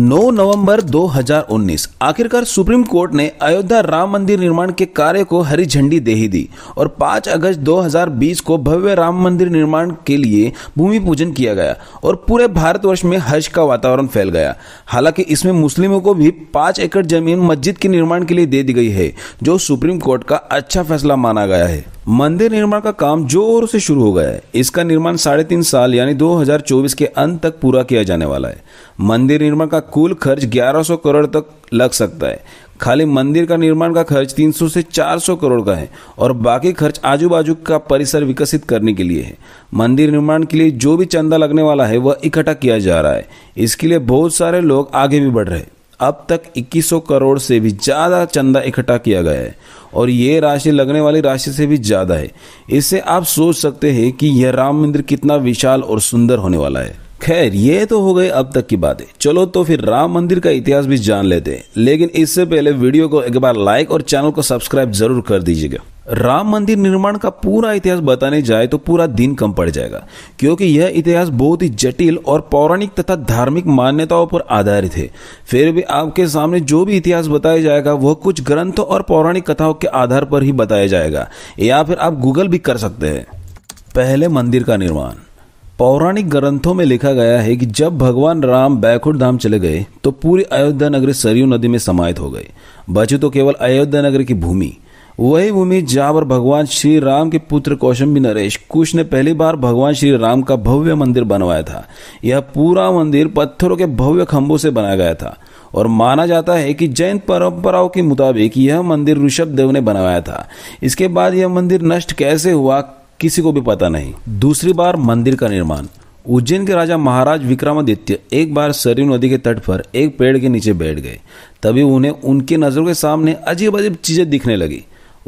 9 नवंबर 2019 आखिरकार supreme court ने अयोध्या राम मंदिर निर्माण के कार्य को हरी झंडी दे ही दी और 5 अगस्त 2020 को भव्य राम मंदिर निर्माण के लिए भूमि पूजन किया गया और पूरे भारतवर्ष में हर्ष का वातावरण फैल गया हालांकि इसमें मुस्लिमों को भी पाँच एकड़ जमीन मस्जिद के निर्माण के लिए दे दी गई है जो सुप्रीम कोर्ट का अच्छा फैसला माना गया है मंदिर निर्माण का काम जोर से शुरू हो गया है इसका निर्माण साढ़े तीन साल यानी 2024 के अंत तक पूरा किया जाने वाला है मंदिर निर्माण का कुल खर्च 1100 करोड़ तक लग सकता है खाली मंदिर का निर्माण का खर्च 300 से 400 करोड़ का है और बाकी खर्च आजू बाजू का परिसर विकसित करने के लिए है मंदिर निर्माण के लिए जो भी चंदा लगने वाला है वह इकट्ठा किया जा रहा है इसके लिए बहुत सारे लोग आगे भी बढ़ रहे हैं अब तक 2100 करोड़ से भी ज़्यादा चंदा इकट्ठा किया गया है और ये राशि लगने वाली राशि से भी ज़्यादा है इससे आप सोच सकते हैं कि यह राम मंदिर कितना विशाल और सुंदर होने वाला है खैर ये तो हो गए अब तक की बातें चलो तो फिर राम मंदिर का इतिहास भी जान लेते हैं लेकिन इससे पहले वीडियो को एक बार लाइक और चैनल को सब्सक्राइब जरूर कर दीजिएगा राम मंदिर निर्माण का पूरा इतिहास बताने जाए तो पूरा दिन कम पड़ जाएगा क्योंकि यह इतिहास बहुत ही जटिल और पौराणिक तथा धार्मिक मान्यताओं पर आधारित है फिर भी आपके सामने जो भी इतिहास बताया जाएगा वह कुछ ग्रंथों और पौराणिक कथाओं के आधार पर ही बताया जाएगा या फिर आप गूगल भी कर सकते हैं पहले मंदिर का निर्माण पौराणिक ग्रंथों में लिखा गया है कि जब भगवान राम बैकुंठ धाम चले गए तो पूरी अयोध्या नगरी सरयू नदी में समाहित हो गए बची तो केवल अयोध्या नगर की भूमि वही भूमि जहां पर भगवान श्री राम के पुत्र कौशम्बी नरेश कुश ने पहली बार भगवान श्री राम का भव्य मंदिर बनवाया था यह पूरा मंदिर पत्थरों के भव्य खंभों से बनाया गया था और माना जाता है कि जैन परंपराओं के मुताबिक यह मंदिर ऋषभ देव ने बनवाया था इसके बाद यह मंदिर नष्ट कैसे हुआ किसी को भी पता नहीं दूसरी बार मंदिर का निर्माण उज्जैन के राजा महाराज विक्रमादित्य एक बार सरयू नदी के तट पर एक पेड़ के नीचे बैठ गए तभी उन्हें उनकी नजरों के सामने अजीब अजीब चीजें दिखने लगी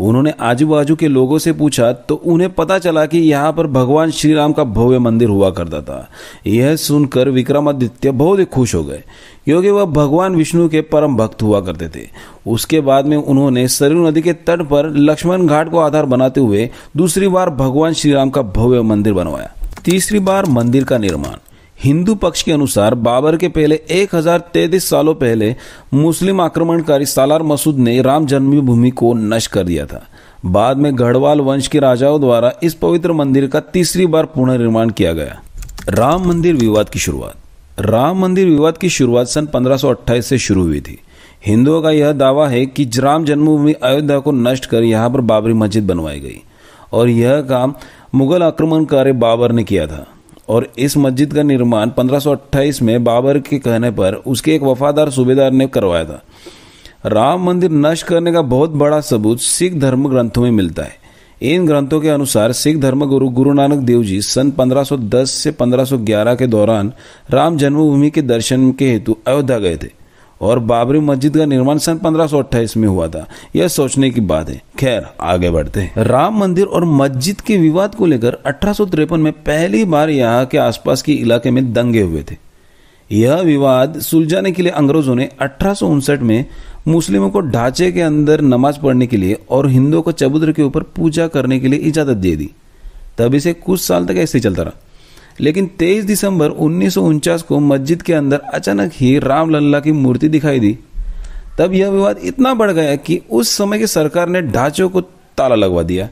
उन्होंने आजू बाजू के लोगों से पूछा तो उन्हें पता चला कि यहाँ पर भगवान श्री राम का भव्य मंदिर हुआ करता था यह सुनकर विक्रमादित्य बहुत ही खुश हो गए क्योंकि वह भगवान विष्णु के परम भक्त हुआ करते थे उसके बाद में उन्होंने सरयू नदी के तट पर लक्ष्मण घाट को आधार बनाते हुए दूसरी बार भगवान श्री राम का भव्य मंदिर बनवाया तीसरी बार मंदिर का निर्माण हिंदू पक्ष के अनुसार बाबर के पहले एक सालों पहले मुस्लिम आक्रमणकारी सालार मसूद ने राम जन्मभूमि को नष्ट कर दिया था बाद में गढ़वाल वंश के राजाओं द्वारा इस पवित्र मंदिर का तीसरी बार पुनर्निर्माण किया गया राम मंदिर विवाद की शुरुआत राम मंदिर विवाद की शुरुआत सन पंद्रह से शुरू हुई थी हिंदुओं का यह दावा है कि राम जन्मभूमि अयोध्या को नष्ट कर यहाँ पर बाबरी मस्जिद बनवाई गई और यह काम मुगल आक्रमणकारी बाबर ने किया था और इस मस्जिद का निर्माण 1528 में बाबर के कहने पर उसके एक वफादार सूबेदार ने करवाया था राम मंदिर नष्ट करने का बहुत बड़ा सबूत सिख धर्म ग्रंथों में मिलता है इन ग्रंथों के अनुसार सिख धर्म गुरु गुरु नानक देव जी सन 1510 से 1511 के दौरान राम जन्मभूमि के दर्शन के हेतु अयोध्या गए थे और बाबरी मस्जिद का निर्माण सन पंद्रह में हुआ था यह सोचने की बात है खैर आगे बढ़ते हैं राम मंदिर और मस्जिद के विवाद को लेकर अठारह में पहली बार यहाँ के आसपास के इलाके में दंगे हुए थे यह विवाद सुलझाने के लिए अंग्रेजों ने अठारह में मुस्लिमों को ढांचे के अंदर नमाज पढ़ने के लिए और हिंदुओं को चबूतर के ऊपर पूजा करने के लिए इजाजत दे दी तब इसे कुछ साल तक ऐसे चलता रहा लेकिन 23 दिसंबर उन्नीस को मस्जिद के अंदर अचानक ही राम लल्ला की मूर्ति दिखाई दी तब यह विवाद इतना बढ़ गया कि उस समय की सरकार ने ढांचों को ताला लगवा दिया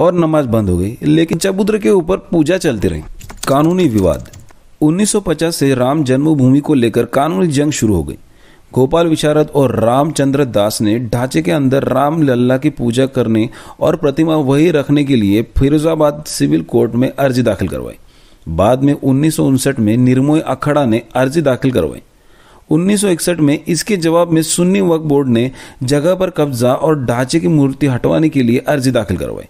और नमाज बंद हो गई लेकिन चबूतरे के ऊपर पूजा चलती रही कानूनी विवाद 1950 से राम जन्मभूमि को लेकर कानूनी जंग शुरू हो गई गोपाल विशारद और रामचंद्र दास ने ढांचे के अंदर राम लल्ला की पूजा करने और प्रतिमा वही रखने के लिए फिरोजाबाद सिविल कोर्ट में अर्जी दाखिल करवाई बाद में उन्नीस में निर्मोय अखाड़ा ने अर्जी दाखिल करवाई 1961 में इसके जवाब में सुन्नी वक्फ बोर्ड ने जगह पर कब्जा और ढांचे की मूर्ति हटवाने के लिए अर्जी दाखिल करवाई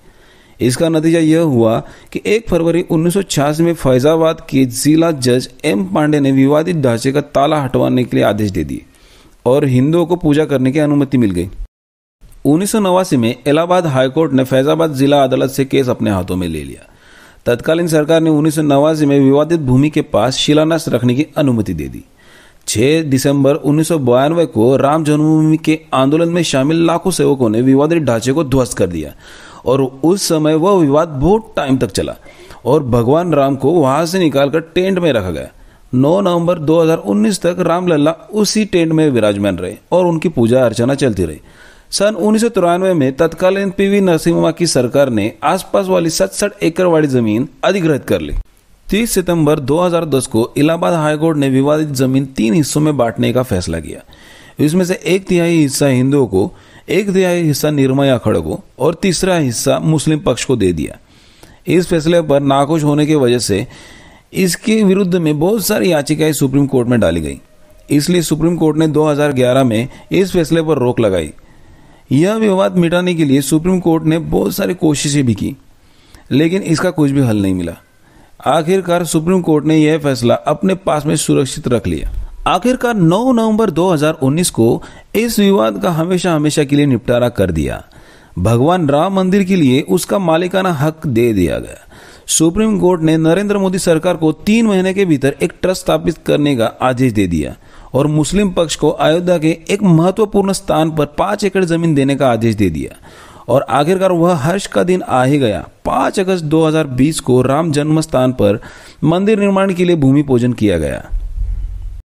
इसका नतीजा यह हुआ कि 1 फरवरी उन्नीस में फैजाबाद के जिला जज एम पांडे ने विवादित ढांचे का ताला हटवाने के लिए आदेश दे दिए और हिंदुओं को पूजा करने की अनुमति मिल गई उन्नीस में इलाहाबाद हाईकोर्ट ने फैजाबाद जिला अदालत से केस अपने हाथों में ले लिया तत्कालीन सरकार ने उन्नीस में विवादित भूमि के पास शिलान्यास रखने की अनुमति दे दी 6 दिसंबर उन्नीस को राम जन्मभूमि के आंदोलन में शामिल लाखों सेवकों ने विवादित ढांचे को ध्वस्त कर दिया और उस समय वह विवाद बहुत टाइम तक चला और भगवान राम को वहां से निकालकर टेंट में रखा गया 9 नवंबर 2019 तक रामलला उसी टेंट में विराजमान रहे और उनकी पूजा अर्चना चलती रही सन उन्नीस में तत्कालीन पी वी नरसिम्हा की सरकार ने आसपास वाली सतसठ एकड़ वाली जमीन अधिग्रहित कर ली 30 सितंबर 2010 को इलाहाबाद हाईकोर्ट ने विवादित जमीन तीन हिस्सों में बांटने का फैसला किया इसमें से एक तिहाई हिस्सा हिंदुओं को एक तिहाई हिस्सा निर्मया अखड़ को और तीसरा हिस्सा मुस्लिम पक्ष को दे दिया इस फैसले पर नाखुश होने की वजह से इसके विरुद्ध में बहुत सारी याचिकाएं सुप्रीम कोर्ट में डाली गई इसलिए सुप्रीम कोर्ट ने 2011 में इस फैसले पर रोक लगाई यह विवाद मिटाने के लिए सुप्रीम कोर्ट ने बहुत सारी कोशिशें भी की लेकिन इसका कुछ भी हल नहीं मिला आखिरकार सुप्रीम कोर्ट ने यह फैसला अपने पास में सुरक्षित रख लिया आखिरकार 9 नवंबर 2019 को इस विवाद का हमेशा हमेशा के लिए निपटारा कर दिया भगवान राम मंदिर के लिए उसका मालिकाना हक दे दिया गया सुप्रीम कोर्ट ने नरेंद्र मोदी सरकार को तीन महीने के भीतर एक ट्रस्ट स्थापित करने का आदेश दे दिया और मुस्लिम पक्ष को अयोध्या के एक महत्वपूर्ण स्थान पर पांच एकड़ जमीन देने का आदेश दे दिया और आखिरकार वह हर्ष का दिन आ ही गया पांच अगस्त 2020 को राम जन्म स्थान पर मंदिर निर्माण के लिए भूमि पूजन किया गया